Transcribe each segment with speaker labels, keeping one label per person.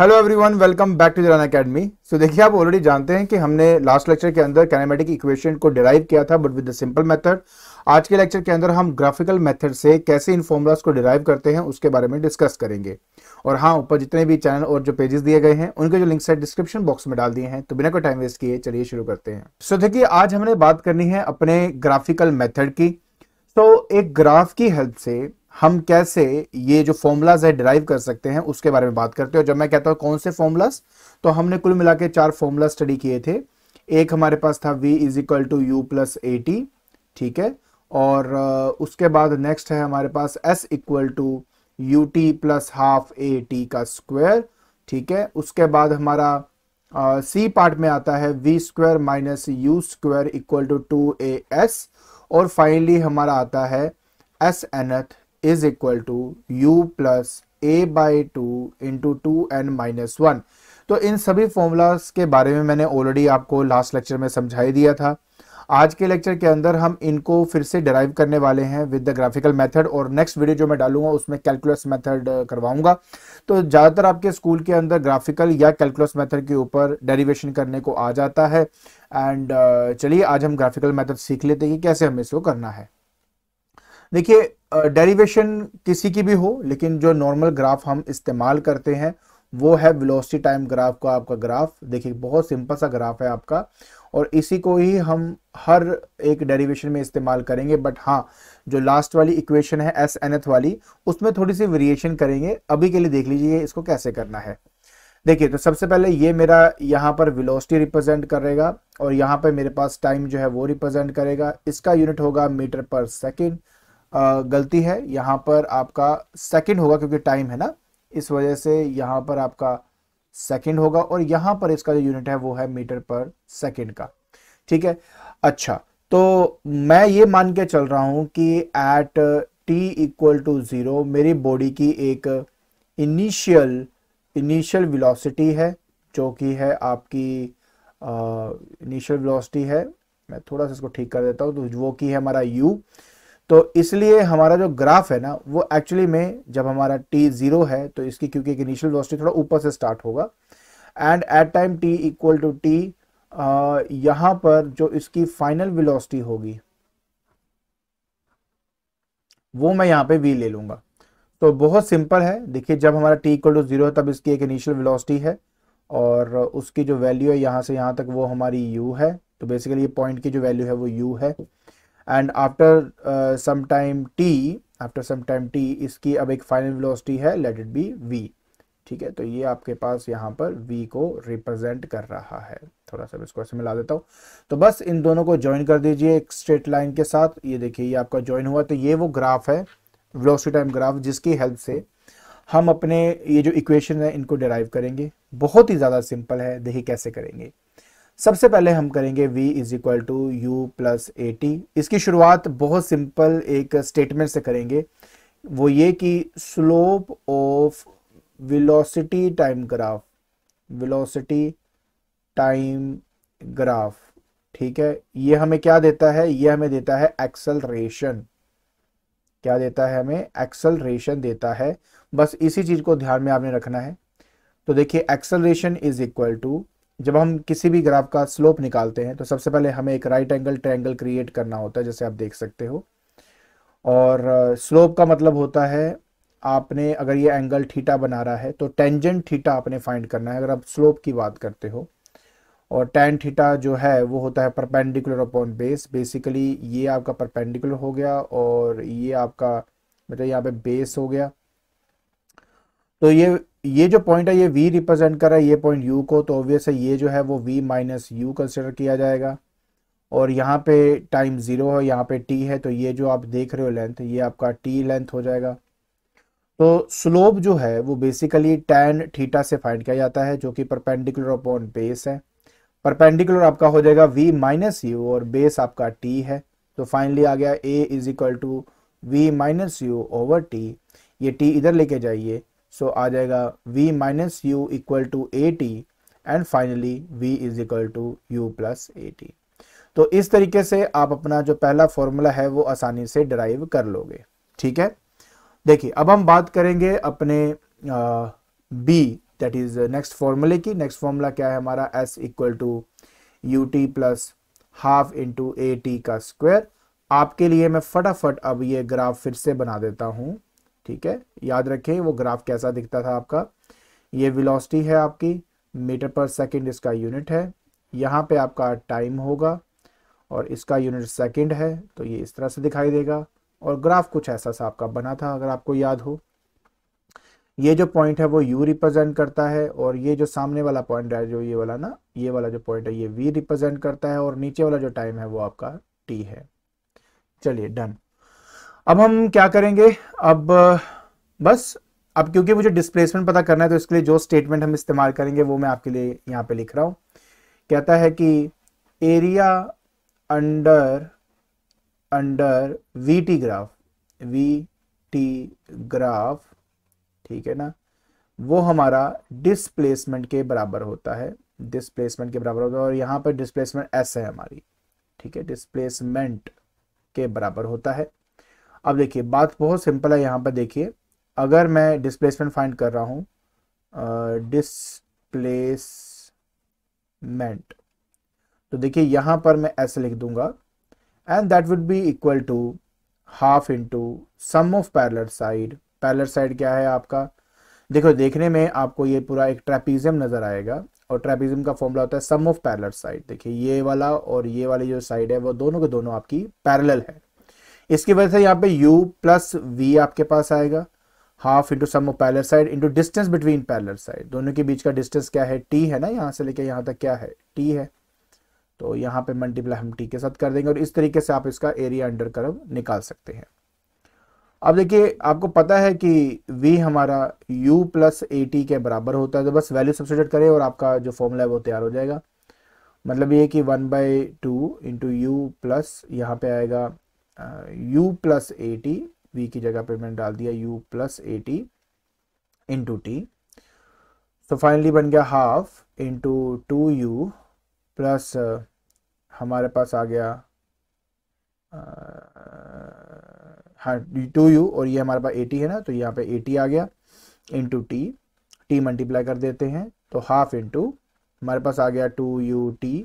Speaker 1: hello everyone welcome back to Jaran academy so देखिए आप already जानते हैं कि हमने लास्ट लेक्चर के अंदर कैनेमेटिक इक्वेशन को डिराइव किया था but with the simple method आज के लेक्चर के अंदर हम ग्राफिकल मेथड से कैसे इन फॉर्मूलाज को डिराइव करते हैं उसके बारे में डिस्कस करेंगे और हाँ ऊपर जितने भी चैनल और जो पेजेस दिए गए हैं उनके जो लिंक है डिस्क्रिप्शन बॉक्स में डाल दिए हैं तो बिना कोई टाइम वेस्ट किए चलिए शुरू करते हैं सो so, देखिए आज हमने बात करनी है अपने ग्राफिकल मेथड की तो so, एक ग्राफ की हेल्प से हम कैसे ये जो फॉर्मूलाज है डिराइव कर सकते हैं उसके बारे में बात करते हैं और जब मैं कहता हूँ कौन से फॉर्मूलाज तो हमने कुल मिला के चार फॉर्मूला स्टडी किए थे एक हमारे पास था v is equal to u plus a t ठीक है और उसके बाद नेक्स्ट है हमारे पास s equal to u t plus half a t का स्क्वायर ठीक है उसके बाद हमारा सी uh, पार्ट में आता है v square minus u square equal to two a s और फाइनली हमारा आता है s nth is equal to u plus a by two into two n minus one तो इन सभी फॉर्मूलाज के बारे में मैंने ऑलरेडी आपको लास्ट लेक्चर में समझाई दिया था आज के लेक्चर के अंदर हम इनको फिर से डिराइव करने वाले हैं विद द ग्राफिकल मेथड और नेक्स्ट वीडियो जो मैं डालूंगा उसमें कैलकुलस मेथड करवाऊंगा तो ज़्यादातर आपके स्कूल के अंदर ग्राफिकल या कैलकुलस मेथड के ऊपर डेरिवेशन करने को आ जाता है एंड चलिए आज हम ग्राफिकल मेथड सीख लेते हैं कि कैसे हमें इसको करना है देखिए डेरिवेशन किसी की भी हो लेकिन जो नॉर्मल ग्राफ हम इस्तेमाल करते हैं वो है वेलोसिटी टाइम ग्राफ का आपका ग्राफ देखिए बहुत सिंपल सा ग्राफ है आपका और इसी को ही हम हर एक डेरिवेशन में इस्तेमाल करेंगे बट हाँ जो लास्ट वाली इक्वेशन है एस एन एथ वाली उसमें थोड़ी सी वेरिएशन करेंगे अभी के लिए देख लीजिए इसको कैसे करना है देखिए तो सबसे पहले ये मेरा यहाँ पर वेलोसिटी रिप्रेजेंट करेगा और यहाँ पर मेरे पास टाइम जो है वो रिप्रेजेंट करेगा इसका यूनिट होगा मीटर पर सेकेंड गलती है यहाँ पर आपका सेकंड होगा क्योंकि टाइम है ना इस वजह से यहाँ पर आपका सेकंड होगा और यहाँ पर इसका जो यूनिट है वो है मीटर पर सेकंड का ठीक है अच्छा तो मैं ये मान के चल रहा हूँ कि at t equal to zero मेरी बॉडी की एक इनिशियल इनिशियल विलोसिटी है जो कि है आपकी इनिशियल वेलोसिटी है मैं थोड़ा सा इसको ठीक कर देता हूँ तो वो की है हमारा यू तो इसलिए हमारा जो ग्राफ है ना वो एक्चुअली में जब हमारा टी जीरो है तो इसकी क्योंकि इनिशियल वेलोसिटी थोड़ा ऊपर से स्टार्ट होगा and at time t equal to t यहां पर जो इसकी फाइनल वेलोसिटी होगी वो मैं यहाँ पे वी ले लूंगा तो बहुत सिंपल है देखिए जब हमारा टी इक्वल टू जीरो है तब इसकी एक इनिशियल वेलोसिटी है और उसकी जो वैल्यू है यहाँ से यहाँ तक वो हमारी यू है तो बेसिकली ये पॉइंट की जो वैल्यू है वो यू है and after some time t after some time t इसकी अब एक फाइनल वेलोसिटी है लेट इट बी वी ठीक है तो ये आपके पास यहाँ पर v को रिप्रेजेंट कर रहा है थोड़ा सा इसको ऐसे मिला देता हूँ तो बस इन दोनों को ज्वाइन कर दीजिए एक स्ट्रेट लाइन के साथ ये देखिए ये आपका ज्वाइन हुआ तो ये वो ग्राफ है वेलोसिटी टाइम ग्राफ जिसकी हेल्प से हम अपने ये जो इक्वेशन है इनको डिराइव करेंगे बहुत ही ज़्यादा सिंपल है देखिए कैसे करेंगे सबसे पहले हम करेंगे v is equal to u plus a t इसकी शुरुआत बहुत सिंपल एक स्टेटमेंट से करेंगे वो ये कि slope of velocity time graph velocity time graph ठीक है ये हमें क्या देता है ये हमें देता है एक्सलरेशन क्या देता है हमें एक्सलरेशन देता है बस इसी चीज को ध्यान में आपने रखना है तो देखिए एक्सलरेशन इज इक्वल टू जब हम किसी भी ग्राफ का स्लोप निकालते हैं तो सबसे पहले हमें एक राइट एंगल ट्रायंगल क्रिएट करना होता है जैसे आप देख सकते हो और स्लोप का मतलब होता है आपने अगर ये एंगल थीटा बना रहा है तो टेंजेंट थीटा आपने फाइंड करना है अगर आप स्लोप की बात करते हो और टेन थीटा जो है वो होता है परपेंडिकुलर अपॉन बेस बेसिकली ये आपका परपेंडिकुलर हो गया और ये आपका मतलब यहाँ पे बेस हो गया तो ये ये जो पॉइंट है ये वी रिप्रेजेंट कर रहा है ये पॉइंट यू को तो ऑब्वियस है ये जो है वो वी माइनस यू कंसिडर किया जाएगा और यहाँ पे टाइम ज़ीरो है यहाँ पे टी है तो ये जो आप देख रहे हो लेंथ ये आपका टी लेंथ हो जाएगा तो स्लोप जो है वो बेसिकली टेन थीटा से फाइंड किया जाता है जो कि परपेंडिकुलर अपॉन बेस है परपेंडिकुलर आपका हो जाएगा वी माइनस यू और बेस आपका टी है तो फाइनली आ गया a is equal to v minus u over t ये टी इधर लेके जाइए सो आ जाएगा v minus u equal to a t and finally v is equal to u plus a t तो इस तरीके से आप अपना जो पहला फॉर्मूला है वो आसानी से ड्राइव कर लोगे ठीक है देखिए अब हम बात करेंगे अपने बी दैट इज नेक्स्ट फॉर्मूले की नेक्स्ट फॉर्मूला क्या है हमारा s equal to u t plus half into a t का स्क्वायर आपके लिए मैं फटाफट अब ये ग्राफ फिर से बना देता हूं ठीक है याद रखें वो ग्राफ कैसा दिखता था आपका ये विलोसिटी है आपकी मीटर पर सेकेंड इसका यूनिट है यहाँ पे आपका टाइम होगा और इसका यूनिट सेकेंड है तो ये इस तरह से दिखाई देगा और ग्राफ कुछ ऐसा सा आपका बना था अगर आपको याद हो ये जो पॉइंट है वो यू रिप्रेजेंट करता है और ये जो सामने वाला पॉइंट है जो ये वाला ना ये वाला जो पॉइंट है ये वी रिप्रेजेंट करता है और नीचे वाला जो टाइम है वो आपका टी है चलिए डन अब हम क्या करेंगे अब बस अब क्योंकि मुझे डिस्प्लेसमेंट पता करना है तो इसके लिए जो स्टेटमेंट हम इस्तेमाल करेंगे वो मैं आपके लिए यहाँ पे लिख रहा हूँ कहता है कि area under under v t graph v t graph ठीक है ना वो हमारा डिस्प्लेसमेंट के बराबर होता है डिस्प्लेसमेंट के बराबर होता है और यहाँ पर डिस्प्लेसमेंट एस है हमारी ठीक है डिस्प्लेसमेंट के बराबर होता है अब देखिए बात बहुत सिंपल है यहाँ पर देखिए अगर मैं डिस्प्लेसमेंट फाइंड कर रहा हूँ डिसमेंट तो देखिए यहाँ पर मैं ऐसे लिख दूंगा and that would be equal to half into sum of parallel side parallel side क्या है आपका देखो देखने में आपको ये पूरा एक ट्रेपीजियम नज़र आएगा और ट्रेपीजियम का फॉर्मूला होता है सम ऑफ पैरलर साइड देखिए ये वाला और ये वाली जो साइड है वो दोनों के दोनों आपकी पैरल है इसकी वजह से यहाँ पे u प्लस वी आपके पास आएगा half into sum parallel side into distance between parallel side दोनों के बीच का डिस्टेंस क्या है टी है ना यहाँ से लेके यहाँ तक क्या है टी है तो यहाँ पे मल्टीप्लाई हम टी के साथ कर देंगे और इस तरीके से आप इसका एरिया अंडर कर्व निकाल सकते हैं अब देखिए आपको पता है कि v हमारा u प्लस ए के बराबर होता है तो बस वैल्यू सब्सिट्यूट करें और आपका जो फॉर्मूला है वो तैयार हो जाएगा मतलब ये कि one by two into u plus यहाँ पे आएगा u plus a t v की जगह पे मैंने डाल दिया u plus a t into t तो फाइनली बन गया half into two u plus हमारे पास आ गया uh, हाँ टू यू और ये हमारे पास एटी है ना तो यहाँ पे एटी आ गया इंटू टी टी मल्टीप्लाई कर देते हैं तो हाफ इंटू हमारे पास आ गया two u t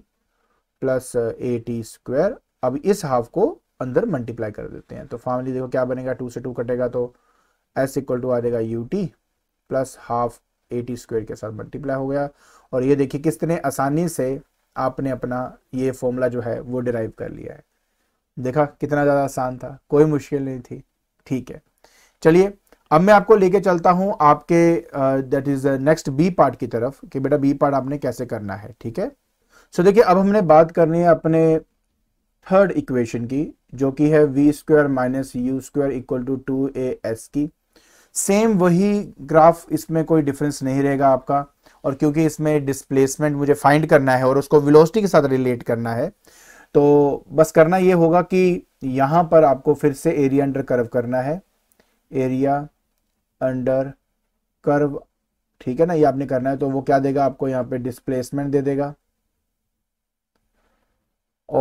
Speaker 1: plus a t square अब इस हाफ को अंदर मल्टीप्लाई कर देते हैं तो फॉर्मली देखो क्या बनेगा टू से टू कटेगा तो एस इक्वल टू आ जाएगा u t plus half a t square के साथ मल्टीप्लाई हो गया और ये देखिए किस तरह आसानी से आपने अपना ये फॉर्मूला जो है वो डिराइव कर लिया है देखा कितना ज़्यादा आसान था कोई मुश्किल नहीं थी ठीक है चलिए अब मैं आपको लेके चलता हूं आपके that is next B part की तरफ कि बेटा बी पार्ट आपने कैसे करना है ठीक है सो देखिए अब हमने बात करनी है अपने थर्ड इक्वेशन की जो कि है v square minus u square equal to two a s की सेम वही ग्राफ इसमें कोई डिफरेंस नहीं रहेगा आपका और क्योंकि इसमें डिस्प्लेसमेंट मुझे फाइंड करना है और उसको वेलोसिटी के साथ रिलेट करना है तो बस करना ये होगा कि यहां पर आपको फिर से एरिया अंडर कर्व करना है एरिया अंडर कर्व ठीक है ना ये आपने करना है तो वो क्या देगा आपको यहाँ पे डिस्प्लेसमेंट दे देगा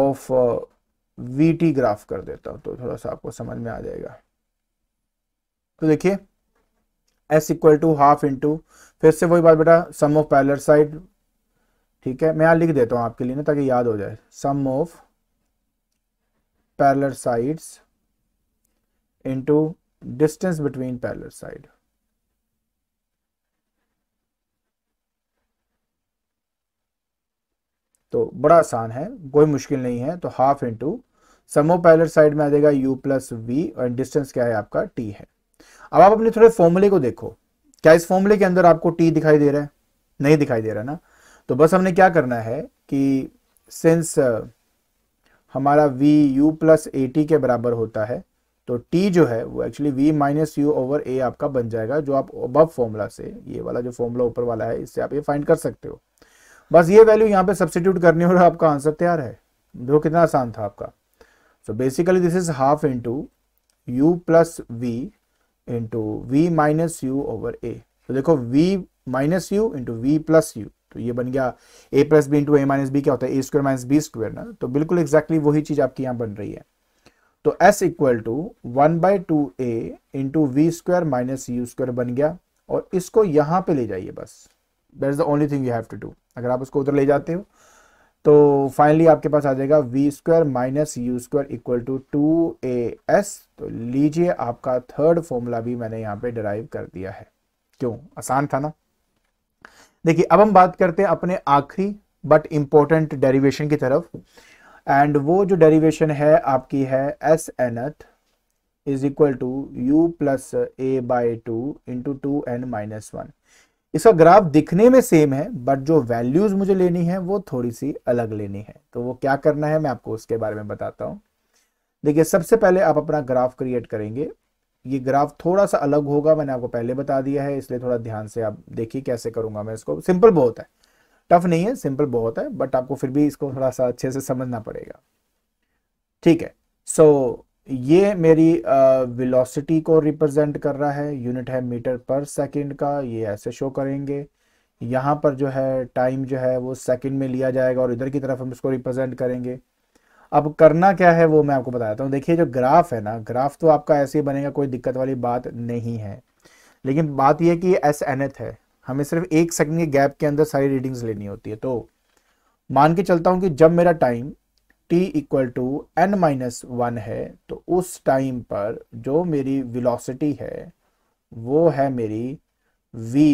Speaker 1: ऑफ वी ग्राफ कर देता हूं तो थोड़ा सा आपको समझ में आ जाएगा तो देखिए s equal to half into फिर से वही बात बेटा सम ऑफ पैलर साइड ठीक है मैं यहाँ लिख देता हूं आपके लिए ना ताकि याद हो जाए sum of parallel sides into distance between parallel side तो बड़ा आसान है कोई मुश्किल नहीं है तो half into sum of parallel side में आ जाएगा यू प्लस वी और डिस्टेंस क्या है आपका टी है अब आप अपने थोड़े फॉर्मूले को देखो क्या इस फॉर्मूले के अंदर आपको टी दिखाई दे रहा है नहीं दिखाई दे रहा ना तो बस हमने क्या करना है कि सिंस uh, हमारा v u plus a t के बराबर होता है तो t जो है वो actually v minus u over a आपका बन जाएगा जो आप अब फॉर्मूला से ये वाला जो फॉर्मूला ऊपर वाला है इससे आप ये फाइंड कर सकते हो बस ये वैल्यू यहाँ पे सब्सिट्यूट करनी और आपका आंसर तैयार है देखो कितना आसान था आपका so basically this is half into u plus v into v minus u over a तो देखो v minus u into v plus u तो ये बन गया a plus b into a minus b क्या होता है a square minus b square ना तो बिल्कुल एग्जैक्टली exactly वही चीज आपकी यहाँ बन रही है तो s equal to one by two a into v square minus u square बन गया और इसको यहां पे ले जाइए बस that is the only thing you have to do अगर आप उसको उधर ले जाते हो तो फाइनली आपके पास आ जाएगा v square minus u square equal to two a s तो लीजिए आपका थर्ड फॉर्मूला भी मैंने यहाँ पे डिराइव कर दिया है क्यों आसान था ना देखिए अब हम बात करते हैं अपने आखिरी बट इंपॉर्टेंट डेरिवेशन की तरफ एंड वो जो डेरिवेशन है आपकी है s nth is equal to u plus a by two into two n minus one इसका ग्राफ दिखने में सेम है बट जो वैल्यूज मुझे लेनी है वो थोड़ी सी अलग लेनी है तो वो क्या करना है मैं आपको उसके बारे में बताता हूँ देखिए सबसे पहले आप अपना ग्राफ क्रिएट करेंगे ये ग्राफ थोड़ा सा अलग होगा मैंने आपको पहले बता दिया है इसलिए थोड़ा ध्यान से आप देखिए कैसे करूंगा मैं इसको सिंपल बहुत है टफ नहीं है सिंपल बहुत है बट आपको फिर भी इसको थोड़ा सा अच्छे से समझना पड़ेगा ठीक है सो so, ये मेरी वेलोसिटी को रिप्रेजेंट कर रहा है यूनिट है मीटर पर सेकंड का ये ऐसे शो करेंगे यहाँ पर जो है टाइम जो है वो सेकंड में लिया जाएगा और इधर की तरफ हम इसको रिप्रेजेंट करेंगे अब करना क्या है वो मैं आपको बताता हूँ देखिए जो ग्राफ है ना ग्राफ तो आपका ऐसे ही बनेगा कोई दिक्कत वाली बात नहीं है लेकिन बात यह कि एस एथ है हमें सिर्फ एक सेकंड के गैप के अंदर सारी रीडिंग्स लेनी होती है तो मान के चलता हूँ कि जब मेरा time t equal to n minus one है तो उस टाइम पर जो मेरी वेलोसिटी है वो है मेरी वी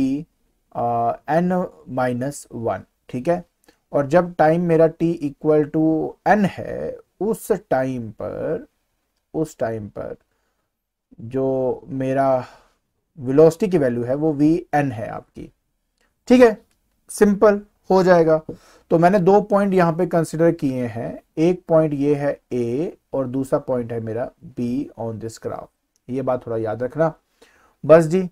Speaker 1: एन माइनस वन ठीक है और जब टाइम मेरा टी इक्वल टू एन है उस टाइम पर उस टाइम पर जो मेरा वेलोसिटी की वैल्यू है वो वी एन है आपकी ठीक है सिंपल हो जाएगा तो मैंने दो पॉइंट यहां पे कंसिडर किए हैं एक पॉइंट ये है ए और दूसरा पॉइंट है मेरा बी ऑन दिस ग्राफ ये बात थोड़ा याद रखना बस जी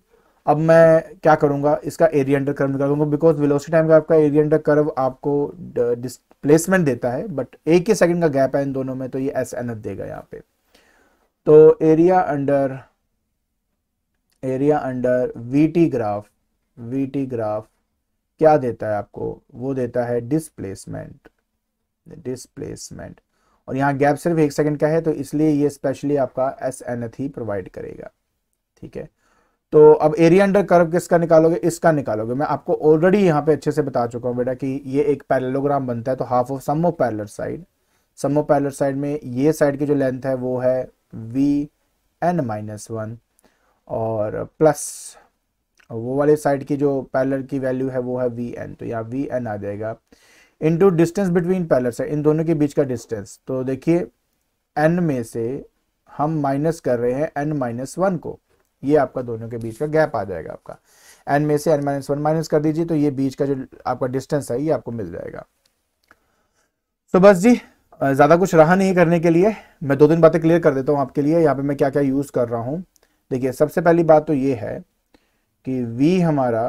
Speaker 1: अब मैं क्या करूंगा इसका एरिया अंडर कर्व दूंगा बिकॉज वेलोसिटी टाइम का आपका एरिया अंडर कर्व आपको डिस्प्लेसमेंट देता है बट एक ही सेकंड का गैप है इन दोनों में तो ये एस एन एफ देगा यहाँ पे तो area under area under v t graph v t graph क्या देता है आपको वो देता है डिसप्लेसमेंट डिसप्लेसमेंट और यहाँ गैप सिर्फ एक सेकंड का है तो इसलिए ये स्पेशली आपका एस एन ही प्रोवाइड करेगा ठीक है तो अब एरिया अंडर कर्व किसका निकालोगे इसका निकालोगे मैं आपको ऑलरेडी यहाँ पे अच्छे से बता चुका हूँ बेटा कि ये एक पैरेलोग्राम बनता है तो half of sum of parallel side sum of parallel side में ये साइड की जो लेंथ है वो है वी एन माइनस वन और प्लस और वो वाले साइड की जो पैलर की वैल्यू है वो है वी एन तो यहाँ वी एन आ जाएगा टू डिस्टेंस बिटवीन पैलर है इन दोनों के बीच का डिस्टेंस तो देखिए एन में से हम माइनस कर रहे हैं एन माइनस वन को ये आपका दोनों के बीच का गैप आ जाएगा आपका एन में से एन माइनस वन माइनस कर दीजिए तो ये बीच का जो आपका डिस्टेंस है ये आपको मिल जाएगा तो बस जी ज़्यादा कुछ रहा नहीं करने के लिए मैं दो तीन बातें क्लियर कर देता हूँ आपके लिए यहाँ पे मैं क्या क्या यूज़ कर रहा हूँ देखिए सबसे पहली बात तो ये है कि v हमारा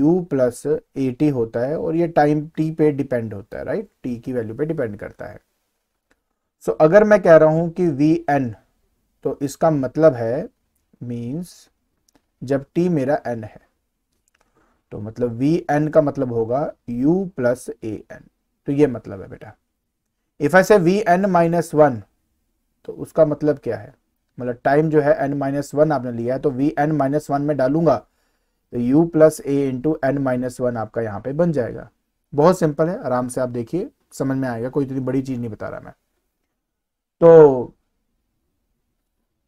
Speaker 1: u प्लस ए टी होता है और ये टाइम t पे डिपेंड होता है राइट t की वैल्यू पे डिपेंड करता है सो so, अगर मैं कह रहा हूं कि वी एन तो इसका मतलब है मीन्स जब t मेरा n है तो मतलब वी एन का मतलब होगा u प्लस ए एन तो ये मतलब है बेटा इफ आई से वी एन माइनस वन तो उसका मतलब क्या है मतलब टाइम जो है एन माइनस वन आपने लिया है तो वी एन माइनस वन में डालूंगा तो u plus a into n minus one आपका यहाँ पे बन जाएगा बहुत सिंपल है आराम से आप देखिए समझ में आएगा कोई इतनी बड़ी चीज़ नहीं बता रहा मैं तो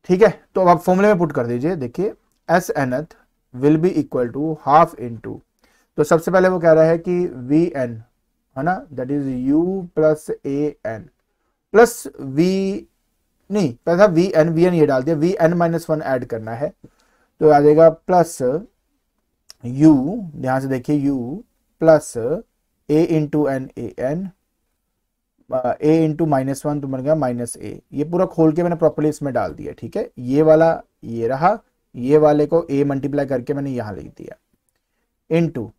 Speaker 1: ठीक है तो अब आप फॉर्मूले में पुट कर दीजिए देखिए s nth will be equal to half into तो सबसे पहले वो कह रहा है कि वी एन है ना that is u plus a n plus v नहीं पहले वी एन वी एन ये डाल दिया v n minus one add करना है तो आ जाएगा प्लस u यहां से देखिए u plus a into n a n a into minus one तो बन गया माइनस ए ये पूरा खोल के मैंने प्रॉपरली इसमें डाल दिया ठीक है ये वाला ये रहा ये वाले को ए मल्टीप्लाई करके मैंने यहां लिख दिया इंटू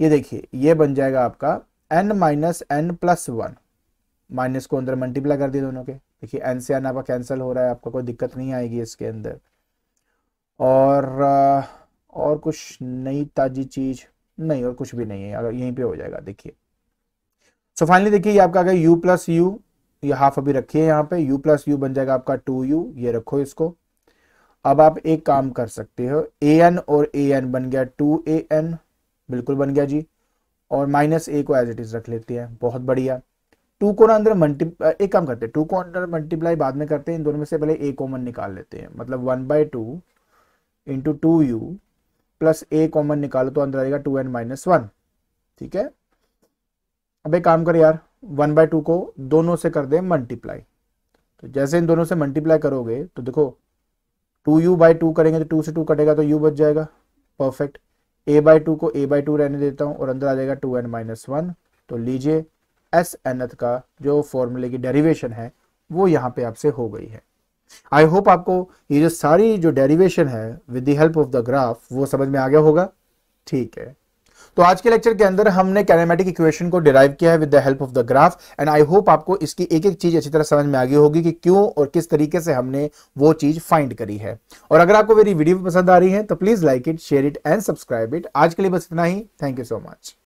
Speaker 1: ये देखिए ये बन जाएगा आपका n minus n plus one minus को अंदर मल्टीप्लाई कर दिया दोनों के देखिए एन से एन आपका कैंसिल हो रहा है आपको कोई दिक्कत नहीं आएगी इसके अंदर और आ, uh, और कुछ नई ताज़ी चीज़ नहीं और कुछ भी नहीं है अगर यहीं पे हो जाएगा देखिए सो फाइनली देखिए ये आपका अगर यू प्लस यू ये हाफ अभी रखिए यहाँ पे u प्लस यू बन जाएगा आपका टू यू ये रखो इसको अब आप एक काम कर सकते हो ए एन और ए एन बन गया टू ए एन बिल्कुल बन गया जी और माइनस ए को एज इट इज रख लेते हैं बहुत बढ़िया टू को ना अंदर मल्टी एक काम करते हैं टू को अंदर मल्टीप्लाई बाद में करते हैं इन दोनों में से पहले ए कॉमन निकाल लेते हैं मतलब one by two into two u plus a common निकालो तो अंदर आएगा टू एन माइनस वन ठीक है अब एक काम करें यार वन बाय टू को दोनों से कर दे मल्टीप्लाई तो जैसे इन दोनों से मल्टीप्लाई करोगे तो देखो टू यू बाई टू करेंगे तो टू से टू कटेगा तो यू बच जाएगा परफेक्ट ए बाय टू को ए बाई टू रहने देता हूं और अंदर आ जाएगा टू एन माइनस वन तो लीजिए एस एथ का जो फॉर्मूले की डेरिवेशन है वो यहाँ पे आपसे हो गई है आई होप आपको ये जो सारी जो डेरिवेशन है with the help of the graph वो समझ में आ गया होगा ठीक है तो आज के लेक्चर के अंदर हमने कैनेमेटिक इक्वेशन को डिराइव किया है with the help of the graph and I hope आपको इसकी एक एक चीज अच्छी तरह समझ में आ गई होगी कि क्यों और किस तरीके से हमने वो चीज फाइंड करी है और अगर आपको मेरी वीडियो पसंद आ रही है तो please like it share it and subscribe it आज के लिए बस इतना ही थैंक यू सो मच